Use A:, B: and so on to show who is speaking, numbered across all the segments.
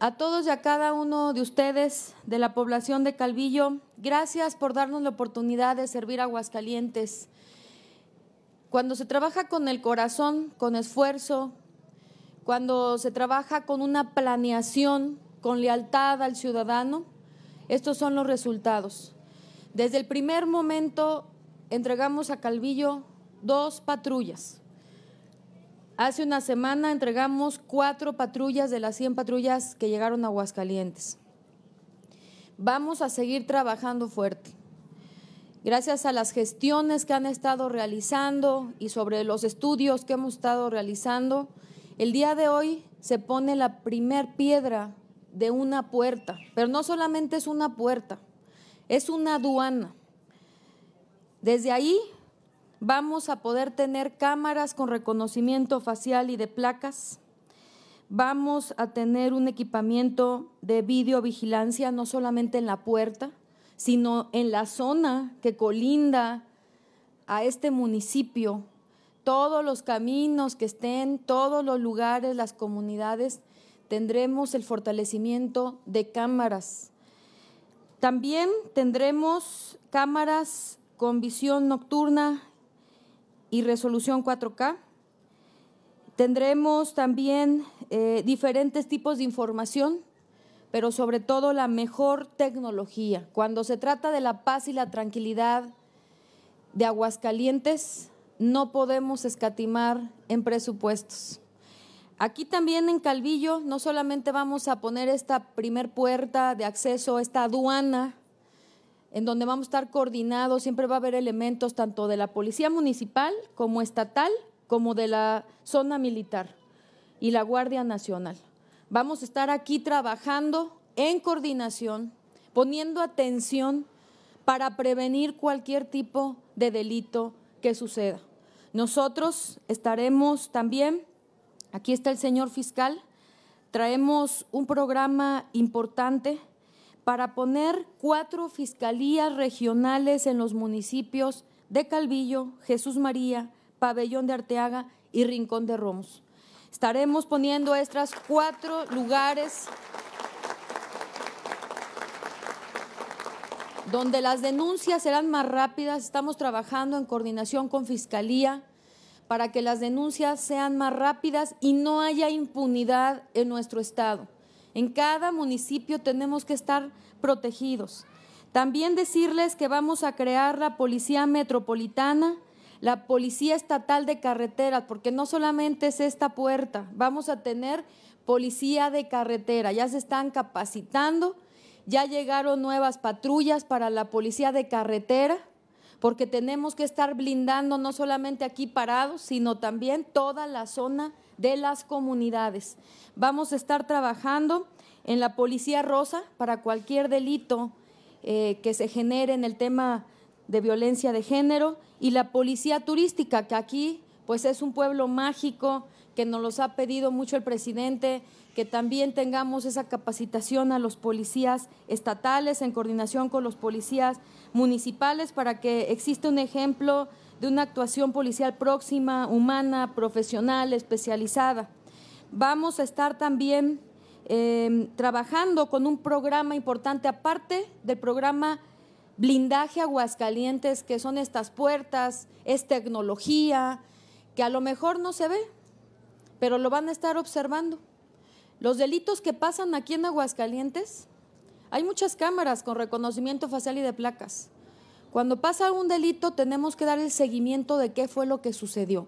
A: A todos y a cada uno de ustedes de la población de Calvillo, gracias por darnos la oportunidad de servir a Aguascalientes. Cuando se trabaja con el corazón, con esfuerzo, cuando se trabaja con una planeación, con lealtad al ciudadano, estos son los resultados. Desde el primer momento entregamos a Calvillo dos patrullas, Hace una semana entregamos cuatro patrullas de las 100 patrullas que llegaron a Aguascalientes. Vamos a seguir trabajando fuerte. Gracias a las gestiones que han estado realizando y sobre los estudios que hemos estado realizando, el día de hoy se pone la primer piedra de una puerta, pero no solamente es una puerta, es una aduana. Desde ahí Vamos a poder tener cámaras con reconocimiento facial y de placas. Vamos a tener un equipamiento de videovigilancia, no solamente en la puerta, sino en la zona que colinda a este municipio. Todos los caminos que estén, todos los lugares, las comunidades, tendremos el fortalecimiento de cámaras. También tendremos cámaras con visión nocturna y resolución 4K. Tendremos también eh, diferentes tipos de información, pero sobre todo la mejor tecnología. Cuando se trata de la paz y la tranquilidad de Aguascalientes, no podemos escatimar en presupuestos. Aquí también en Calvillo no solamente vamos a poner esta primer puerta de acceso, esta aduana en donde vamos a estar coordinados, siempre va a haber elementos tanto de la Policía Municipal como estatal, como de la zona militar y la Guardia Nacional. Vamos a estar aquí trabajando en coordinación, poniendo atención para prevenir cualquier tipo de delito que suceda. Nosotros estaremos también, aquí está el señor fiscal, traemos un programa importante para poner cuatro fiscalías regionales en los municipios de Calvillo, Jesús María, Pabellón de Arteaga y Rincón de Romos. Estaremos poniendo estas cuatro lugares donde las denuncias serán más rápidas. Estamos trabajando en coordinación con Fiscalía para que las denuncias sean más rápidas y no haya impunidad en nuestro Estado. En cada municipio tenemos que estar protegidos. También decirles que vamos a crear la Policía Metropolitana, la Policía Estatal de Carreteras, porque no solamente es esta puerta, vamos a tener Policía de Carretera, ya se están capacitando, ya llegaron nuevas patrullas para la Policía de Carretera, porque tenemos que estar blindando no solamente aquí parados, sino también toda la zona de las comunidades. Vamos a estar trabajando en la Policía Rosa para cualquier delito eh, que se genere en el tema de violencia de género y la Policía Turística, que aquí pues es un pueblo mágico que nos los ha pedido mucho el presidente, que también tengamos esa capacitación a los policías estatales en coordinación con los policías municipales para que exista un ejemplo de una actuación policial próxima, humana, profesional, especializada. Vamos a estar también em, trabajando con un programa importante, aparte del programa Blindaje Aguascalientes, que son estas puertas, es tecnología, que a lo mejor no se ve, pero lo van a estar observando. Los delitos que pasan aquí en Aguascalientes, hay muchas cámaras con reconocimiento facial y de placas. Cuando pasa algún delito tenemos que dar el seguimiento de qué fue lo que sucedió.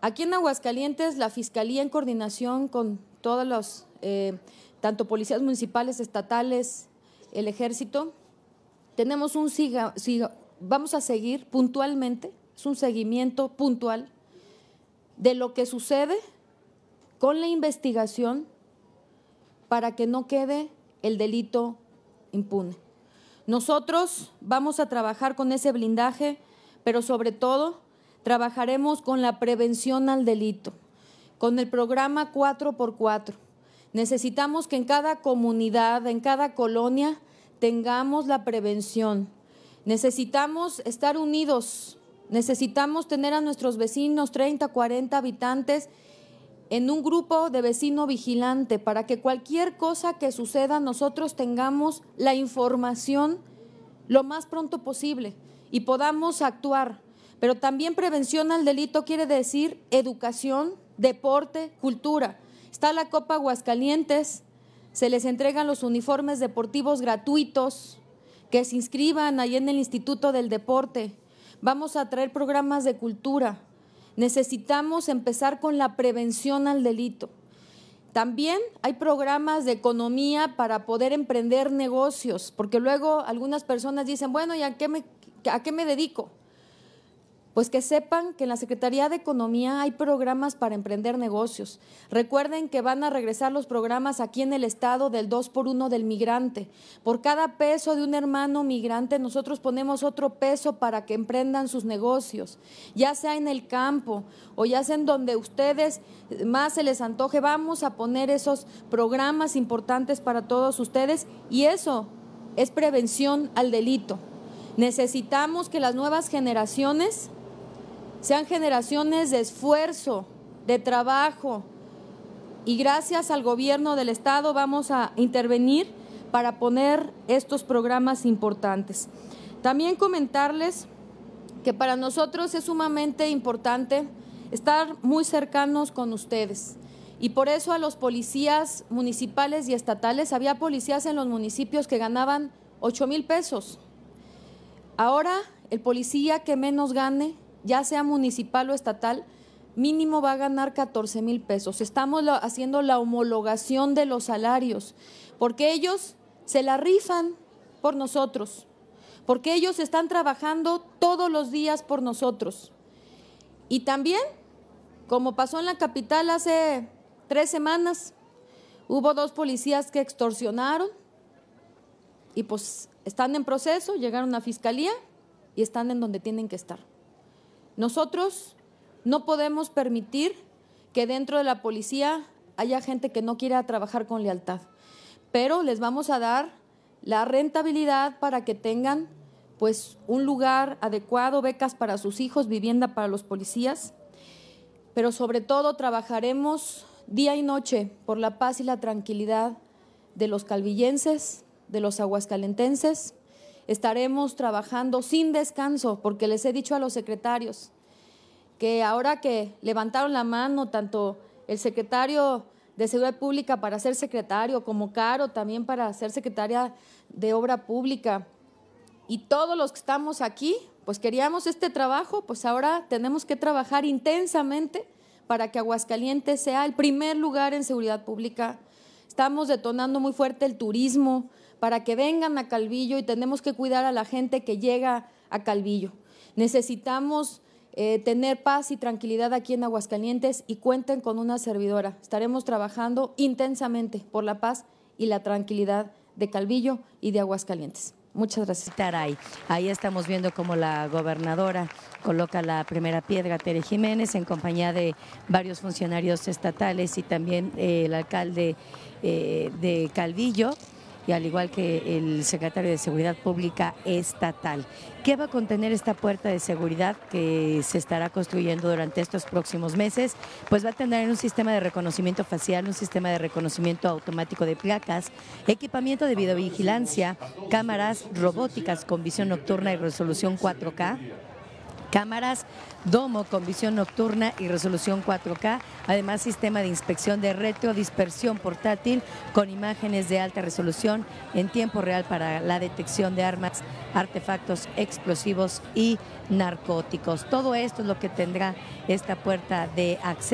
A: Aquí en Aguascalientes, la Fiscalía en coordinación con todos los, eh, tanto policías municipales, estatales, el ejército, tenemos un vamos a seguir puntualmente, es un seguimiento puntual de lo que sucede con la investigación para que no quede el delito impune. Nosotros vamos a trabajar con ese blindaje, pero sobre todo trabajaremos con la prevención al delito, con el programa 4x4. Necesitamos que en cada comunidad, en cada colonia, tengamos la prevención. Necesitamos estar unidos, necesitamos tener a nuestros vecinos, 30, 40 habitantes, en un grupo de vecino vigilante para que cualquier cosa que suceda nosotros tengamos la información lo más pronto posible y podamos actuar. Pero también prevención al delito quiere decir educación, deporte, cultura. Está la Copa Aguascalientes, se les entregan los uniformes deportivos gratuitos, que se inscriban ahí en el Instituto del Deporte. Vamos a traer programas de cultura, Necesitamos empezar con la prevención al delito. También hay programas de economía para poder emprender negocios, porque luego algunas personas dicen, bueno, ¿y a qué me, a qué me dedico? Pues que sepan que en la Secretaría de Economía hay programas para emprender negocios. Recuerden que van a regresar los programas aquí en el Estado del 2 por 1 del migrante. Por cada peso de un hermano migrante, nosotros ponemos otro peso para que emprendan sus negocios, ya sea en el campo o ya sea en donde ustedes más se les antoje. Vamos a poner esos programas importantes para todos ustedes y eso es prevención al delito. Necesitamos que las nuevas generaciones sean generaciones de esfuerzo, de trabajo. Y gracias al gobierno del Estado vamos a intervenir para poner estos programas importantes. También comentarles que para nosotros es sumamente importante estar muy cercanos con ustedes. Y por eso a los policías municipales y estatales, había policías en los municipios que ganaban 8 mil pesos. Ahora el policía que menos gane ya sea municipal o estatal, mínimo va a ganar 14 mil pesos. Estamos haciendo la homologación de los salarios, porque ellos se la rifan por nosotros, porque ellos están trabajando todos los días por nosotros. Y también, como pasó en la capital hace tres semanas, hubo dos policías que extorsionaron y pues están en proceso, llegaron a fiscalía y están en donde tienen que estar. Nosotros no podemos permitir que dentro de la policía haya gente que no quiera trabajar con lealtad, pero les vamos a dar la rentabilidad para que tengan pues un lugar adecuado, becas para sus hijos, vivienda para los policías, pero sobre todo trabajaremos día y noche por la paz y la tranquilidad de los calvillenses, de los aguascalentenses estaremos trabajando sin descanso, porque les he dicho a los secretarios que ahora que levantaron la mano tanto el secretario de Seguridad Pública para ser secretario, como Caro también para ser secretaria de Obra Pública, y todos los que estamos aquí, pues queríamos este trabajo, pues ahora tenemos que trabajar intensamente para que Aguascalientes sea el primer lugar en seguridad pública. Estamos detonando muy fuerte el turismo, para que vengan a Calvillo y tenemos que cuidar a la gente que llega a Calvillo. Necesitamos eh, tener paz y tranquilidad aquí en Aguascalientes y cuenten con una servidora. Estaremos trabajando intensamente por la paz y la tranquilidad de Calvillo y de Aguascalientes. Muchas gracias. Taray. Ahí estamos viendo cómo la gobernadora coloca la primera piedra, Tere Jiménez, en compañía de varios funcionarios estatales y también eh, el alcalde eh, de Calvillo y al igual que el secretario de Seguridad Pública Estatal. ¿Qué va a contener esta puerta de seguridad que se estará construyendo durante estos próximos meses? Pues va a tener un sistema de reconocimiento facial, un sistema de reconocimiento automático de placas, equipamiento de videovigilancia, cámaras robóticas con visión nocturna y resolución 4K, cámaras, domo con visión nocturna y resolución 4K, además sistema de inspección de retro, dispersión portátil con imágenes de alta resolución en tiempo real para la detección de armas, artefactos explosivos y narcóticos. Todo esto es lo que tendrá esta puerta de acceso.